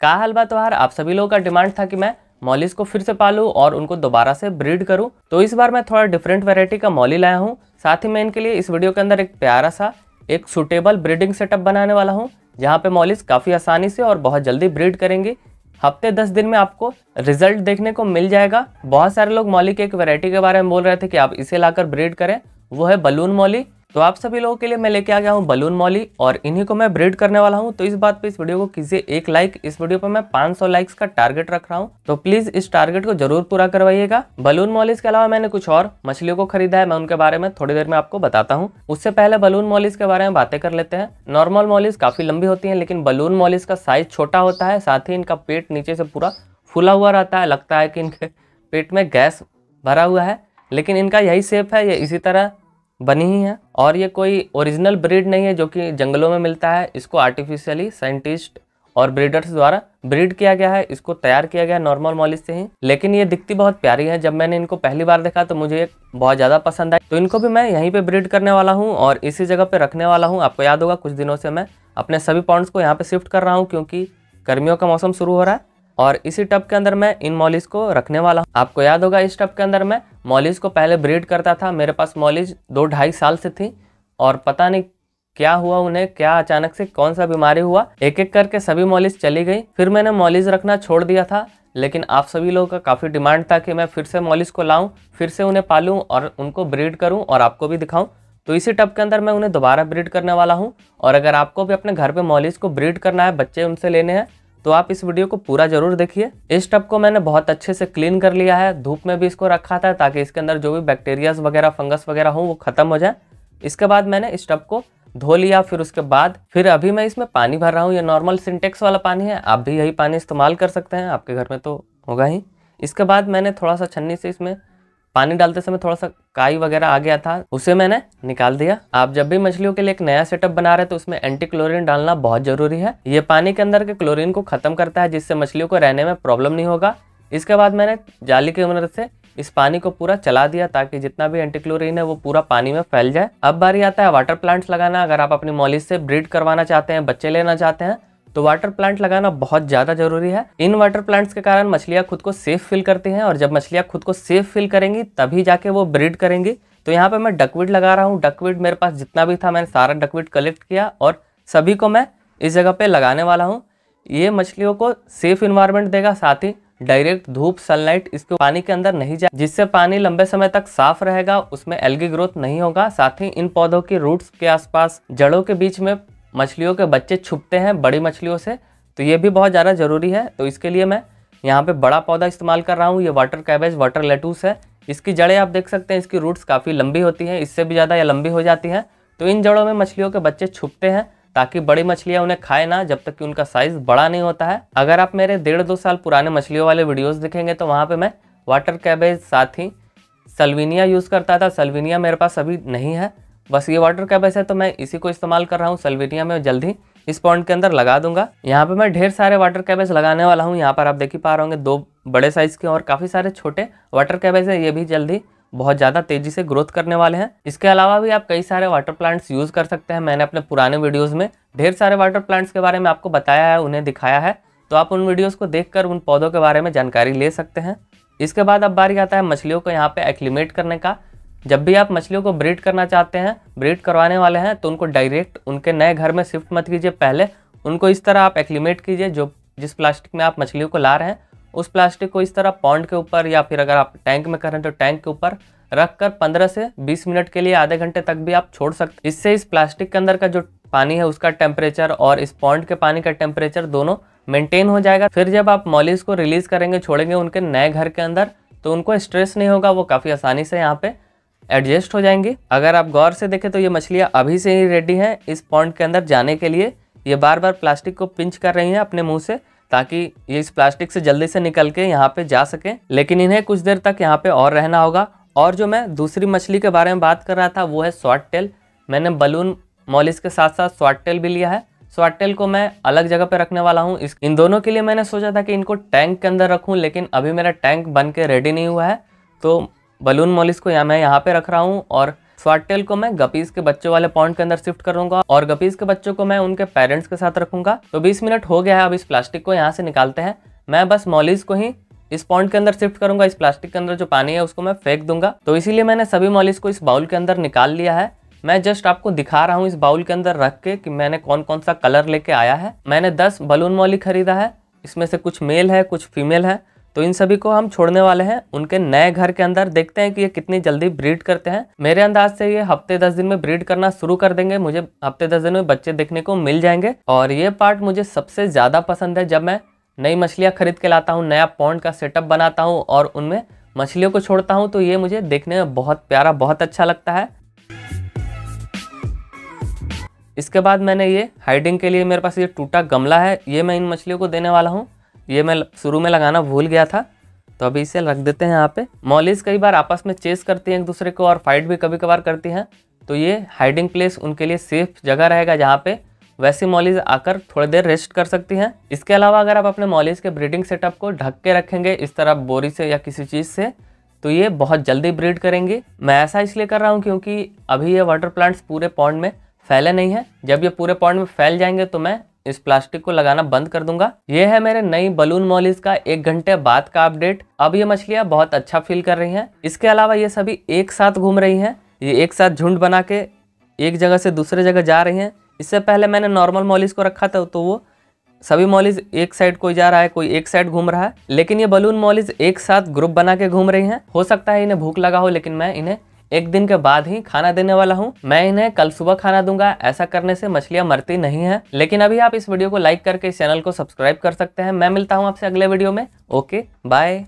का हलवा त्योहार आप सभी लोगों का डिमांड था कि मैं मॉलिस को फिर से पालू और उनको दोबारा से ब्रीड करूं तो इस बार मैं थोड़ा डिफरेंट वेराइटी का मॉली लाया हूँ साथ ही मैं इनके लिए इस वीडियो के अंदर एक प्यारा सा एक सुटेबल ब्रीडिंग सेटअप बनाने वाला हूँ जहाँ पे मॉलिस काफ़ी आसानी से और बहुत जल्दी ब्रीड करेंगी हफ्ते दस दिन में आपको रिजल्ट देखने को मिल जाएगा बहुत सारे लोग मॉली के एक वैरायटी के बारे में बोल रहे थे कि आप इसे लाकर ब्रीड करें वो है बलून मॉली तो आप सभी लोगों के लिए मैं लेके आ गया हूँ बलून मॉली और इन्हीं को मैं ब्रीड करने वाला हूँ तो इस बात पे इस वीडियो को किसी एक लाइक इस वीडियो पर मैं 500 लाइक्स का टारगेट रख रहा हूँ तो प्लीज इस टारगेट को जरूर पूरा करवाइएगा बलून मॉलिस के अलावा मैंने कुछ और मछलियों को खरीदा है मैं उनके बारे में थोड़ी देर में आपको बताता हूँ उससे पहले बलून मॉलिस के बारे में बातें कर लेते हैं नॉर्मल मॉलिस काफी लंबी होती है लेकिन बलून मॉलिस का साइज छोटा होता है साथ ही इनका पेट नीचे से पूरा फूला हुआ रहता है लगता है कि इनके पेट में गैस भरा हुआ है लेकिन इनका यही सेप है ये इसी तरह बनी ही है और ये कोई ओरिजिनल ब्रीड नहीं है जो कि जंगलों में मिलता है इसको आर्टिफिशियली साइंटिस्ट और ब्रीडर्स द्वारा ब्रीड किया गया है इसको तैयार किया गया नॉर्मल मॉलिस से ही लेकिन ये दिखती बहुत प्यारी है जब मैंने इनको पहली बार देखा तो मुझे बहुत ज़्यादा पसंद आई तो इनको भी मैं यहीं पे ब्रीड करने वाला हूँ और इसी जगह पे रखने वाला हूँ आपको याद होगा कुछ दिनों से मैं अपने सभी पॉइंट्स को यहाँ पे शिफ्ट कर रहा हूँ क्योंकि गर्मियों का मौसम शुरू हो रहा है और इसी टब के अंदर मैं इन मॉलिस को रखने वाला हूँ आपको याद होगा इस टब के अंदर मैं मॉलिस को पहले ब्रीड करता था मेरे पास मॉलिस दो ढाई साल से थी और पता नहीं क्या हुआ उन्हें क्या अचानक से कौन सा बीमारी हुआ एक एक करके सभी मॉलिस चली गई फिर मैंने मॉलिस रखना छोड़ दिया था लेकिन आप सभी लोगों का काफ़ी डिमांड था कि मैं फिर से मॉलिस को लाऊं फिर से उन्हें पालूं और उनको ब्रीड करूं और आपको भी दिखाऊं तो इसी टब के अंदर मैं उन्हें दोबारा ब्रीड करने वाला हूं और अगर आपको भी अपने घर पे मॉलिस को ब्रीड करना है बच्चे उनसे लेने हैं तो आप इस वीडियो को पूरा जरूर देखिए इस टब को मैंने बहुत अच्छे से क्लीन कर लिया है धूप में भी इसको रखा था ताकि इसके अंदर जो भी बैक्टीरियाज वगैरह फंगस वगैरह हो वो खत्म हो जाए इसके बाद मैंने इस टब को धो लिया फिर उसके बाद फिर अभी मैं इसमें पानी भर रहा हूँ ये नॉर्मल सिंटेक्स वाला पानी है आप भी यही पानी इस्तेमाल कर सकते हैं आपके घर में तो होगा ही इसके बाद मैंने थोड़ा सा छन्नी से इसमें पानी डालते समय थोड़ा सा काई वगैरह आ गया था उसे मैंने निकाल दिया आप जब भी मछलियों के लिए एक नया सेटअप बना रहे तो उसमें एंटी क्लोरीन डालना बहुत जरूरी है ये पानी के अंदर के क्लोरीन को खत्म करता है जिससे मछलियों को रहने में प्रॉब्लम नहीं होगा इसके बाद मैंने जाली की मदद से इस पानी को पूरा चला दिया ताकि जितना भी एंटीक्लोरिन है वो पूरा पानी में फैल जाए अब बारी आता है वाटर प्लांट्स लगाना अगर आप अपनी मॉलिस से ब्रीड करवाना चाहते हैं बच्चे लेना चाहते हैं तो वाटर प्लांट लगाना बहुत ज़्यादा जरूरी है इन वाटर प्लांट्स के कारण मछलियाँ खुद को सेफ फील करती हैं और जब मछलियाँ खुद को सेफ फील करेंगी तभी जाके वो ब्रीड करेंगी तो यहाँ पे मैं डकविड लगा रहा हूँ डकविड मेरे पास जितना भी था मैंने सारा डकविड कलेक्ट किया और सभी को मैं इस जगह पे लगाने वाला हूँ ये मछलियों को सेफ इन्वायरमेंट देगा साथ ही डायरेक्ट धूप सनलाइट इसके पानी के अंदर नहीं जाए जिससे पानी लंबे समय तक साफ रहेगा उसमें एल्गी ग्रोथ नहीं होगा साथ ही इन पौधों की रूट्स के आसपास जड़ों के बीच में मछलियों के बच्चे छुपते हैं बड़ी मछलियों से तो ये भी बहुत ज़्यादा ज़रूरी है तो इसके लिए मैं यहाँ पे बड़ा पौधा इस्तेमाल कर रहा हूँ ये वाटर कैबेज वाटर लेटूस है इसकी जड़ें आप देख सकते हैं इसकी रूट्स काफ़ी लंबी होती हैं इससे भी ज़्यादा या लंबी हो जाती हैं तो इन जड़ों में मछलियों के बच्चे छुपते हैं ताकि बड़ी मछलियाँ उन्हें खाए ना जब तक कि उनका साइज़ बड़ा नहीं होता है अगर आप मेरे डेढ़ दो साल पुराने मछलियों वाले वीडियोज़ देखेंगे तो वहाँ पर मैं वाटर कैबेज साथ ही सलविनिया यूज़ करता था सलविनिया मेरे पास अभी नहीं है बस ये वाटर कैप बेस है तो मैं इसी को इस्तेमाल कर रहा हूँ सलवेटिया में जल्दी इस पॉइंट के अंदर लगा दूंगा यहाँ पे मैं ढेर सारे वाटर कैबेज लगाने वाला हूँ यहाँ पर आप देख ही पा रहे होंगे दो बड़े साइज़ के और काफ़ी सारे छोटे वाटर कैबेज हैं ये भी जल्दी बहुत ज़्यादा तेज़ी से ग्रोथ करने वाले हैं इसके अलावा भी आप कई सारे वाटर प्लांट्स यूज़ कर सकते हैं मैंने अपने पुराने वीडियोज़ में ढेर सारे वाटर प्लांट्स के बारे में आपको बताया है उन्हें दिखाया है तो आप उन वीडियोज़ को देख उन पौधों के बारे में जानकारी ले सकते हैं इसके बाद अब बारी आता है मछलियों को यहाँ पे एक्लीमेट करने का जब भी आप मछलियों को ब्रीड करना चाहते हैं ब्रीड करवाने वाले हैं तो उनको डायरेक्ट उनके नए घर में शिफ्ट मत कीजिए पहले उनको इस तरह आप एक्लीमेट कीजिए जो जिस प्लास्टिक में आप मछलियों को ला रहे हैं उस प्लास्टिक को इस तरह पॉन्ड के ऊपर या फिर अगर आप टैंक में कर रहे हैं तो टैंक के ऊपर रख कर पंद्रह से बीस मिनट के लिए आधे घंटे तक भी आप छोड़ सकते इससे इस प्लास्टिक के अंदर का जो पानी है उसका टेम्परेचर और इस पॉन्ड के पानी का टेम्परेचर दोनों मेंटेन हो जाएगा फिर जब आप मॉलिस को रिलीज़ करेंगे छोड़ेंगे उनके नए घर के अंदर तो उनको स्ट्रेस नहीं होगा वो काफ़ी आसानी से यहाँ पे एडजस्ट हो जाएंगी अगर आप गौर से देखें तो ये मछलियाँ अभी से ही रेडी हैं इस पॉन्ड के अंदर जाने के लिए ये बार बार प्लास्टिक को पिंच कर रही हैं अपने मुंह से ताकि ये इस प्लास्टिक से जल्दी से निकल के यहाँ पे जा सकें लेकिन इन्हें कुछ देर तक यहाँ पे और रहना होगा और जो मैं दूसरी मछली के बारे में बात कर रहा था वो है स्वाट टेल मैंने बलून मॉलिस के साथ साथ स्वाट टेल भी लिया है स्वाट टेल को मैं अलग जगह पे रखने वाला हूँ इस इन दोनों के लिए मैंने सोचा था कि इनको टैंक के अंदर रखूँ लेकिन अभी मेरा टैंक बन के रेडी नहीं हुआ है तो बलून मॉलिस को या मैं यहाँ पे रख रहा हूँ और स्वाटेल को मैं गपीज के बच्चों वाले पॉइंट के अंदर शिफ्ट करूंगा और गपीज के बच्चों को मैं उनके पेरेंट्स के साथ रखूंगा तो 20 मिनट हो गया है अब इस प्लास्टिक को यहाँ से निकालते हैं मैं बस मॉलिस को ही इस पॉइंट के अंदर शिफ्ट करूंगा इस प्लास्टिक के अंदर जो पानी है उसको मैं फेंक दूंगा तो इसीलिए मैंने सभी मॉलिस को इस बाउल के अंदर निकाल लिया है मैं जस्ट आपको दिखा रहा हूँ इस बाउल के अंदर रख के कि मैंने कौन कौन सा कलर लेके आया है मैंने दस बलून मॉली खरीदा है इसमें से कुछ मेल है कुछ फीमेल है तो इन सभी को हम छोड़ने वाले हैं उनके नए घर के अंदर देखते हैं कि ये कितनी जल्दी ब्रीड करते हैं मेरे अंदाज से ये हफ्ते दस दिन में ब्रीड करना शुरू कर देंगे मुझे हफ्ते दस दिन में बच्चे देखने को मिल जाएंगे और ये पार्ट मुझे सबसे ज़्यादा पसंद है जब मैं नई मछलियाँ खरीद के लाता हूँ नया पॉन्ड का सेटअप बनाता हूँ और उनमें मछलियों को छोड़ता हूँ तो ये मुझे देखने में बहुत प्यारा बहुत अच्छा लगता है इसके बाद मैंने ये हाइडिंग के लिए मेरे पास ये टूटा गमला है ये मैं इन मछलियों को देने वाला हूँ ये मैं शुरू में लगाना भूल गया था तो अभी इसे रख देते हैं यहाँ पे मॉलिस कई बार आपस में चेस करती हैं एक दूसरे को और फाइट भी कभी कभार करती हैं तो ये हाइडिंग प्लेस उनके लिए सेफ जगह रहेगा जहाँ पे वैसी मॉलिज आकर थोड़ी देर रेस्ट कर सकती हैं इसके अलावा अगर आप अपने मॉलिज के ब्रीडिंग सेटअप को ढक के रखेंगे इस तरह बोरी से या किसी चीज़ से तो ये बहुत जल्दी ब्रीड करेंगे मैं ऐसा इसलिए कर रहा हूँ क्योंकि अभी ये वाटर प्लांट्स पूरे पॉन्ड में फैले नहीं हैं जब ये पूरे पॉन्ड में फैल जाएंगे तो मैं इस प्लास्टिक को लगाना बंद कर दूंगा ये है मेरे नई बलून मॉलिस का एक घंटे बाद का अपडेट अब ये मछलियाँ बहुत अच्छा फील कर रही हैं इसके अलावा ये सभी एक साथ घूम रही हैं ये एक साथ झुंड बना के एक जगह से दूसरे जगह जा रही हैं इससे पहले मैंने नॉर्मल मॉलिस को रखा था तो वो सभी मॉलिज एक साइड कोई जा रहा है कोई एक साइड घूम रहा है लेकिन ये बलून मॉलिज एक साथ ग्रुप बना के घूम रही हैं हो सकता है इन्हें भूख लगा हो लेकिन मैं इन्हें एक दिन के बाद ही खाना देने वाला हूँ मैं इन्हें कल सुबह खाना दूंगा ऐसा करने से मछलियाँ मरती नहीं है लेकिन अभी आप इस वीडियो को लाइक करके इस चैनल को सब्सक्राइब कर सकते हैं मैं मिलता हूँ आपसे अगले वीडियो में ओके बाय